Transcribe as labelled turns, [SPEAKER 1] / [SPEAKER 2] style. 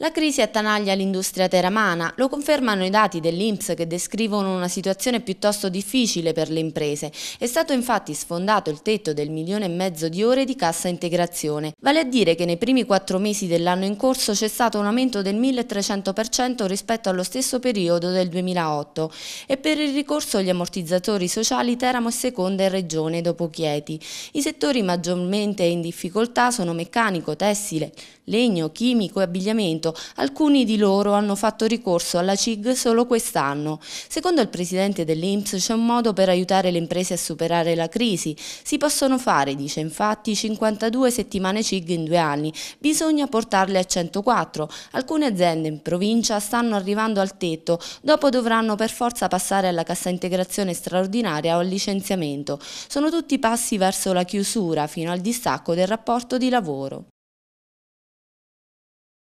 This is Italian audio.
[SPEAKER 1] La crisi attanaglia l'industria teramana, lo confermano i dati dell'Inps che descrivono una situazione piuttosto difficile per le imprese. È stato infatti sfondato il tetto del milione e mezzo di ore di cassa integrazione, vale a dire che nei primi quattro mesi dell'anno in corso c'è stato un aumento del 1300% rispetto allo stesso periodo del 2008 e per il ricorso agli ammortizzatori sociali Teramo è Seconda e Regione dopo Chieti. I settori maggiormente in difficoltà sono meccanico, tessile, legno, chimico e abbigliamento decreto. Alcuni di loro hanno fatto ricorso alla CIG solo quest'anno. Secondo il presidente dell'Inps c'è un modo per aiutare le imprese a superare la crisi. Si possono fare, dice infatti, 52 settimane CIG in due anni. Bisogna portarle a 104. Alcune aziende in provincia stanno arrivando al tetto, dopo dovranno per forza passare alla cassa integrazione straordinaria o al licenziamento. Sono tutti passi verso la chiusura fino al distacco del rapporto di lavoro.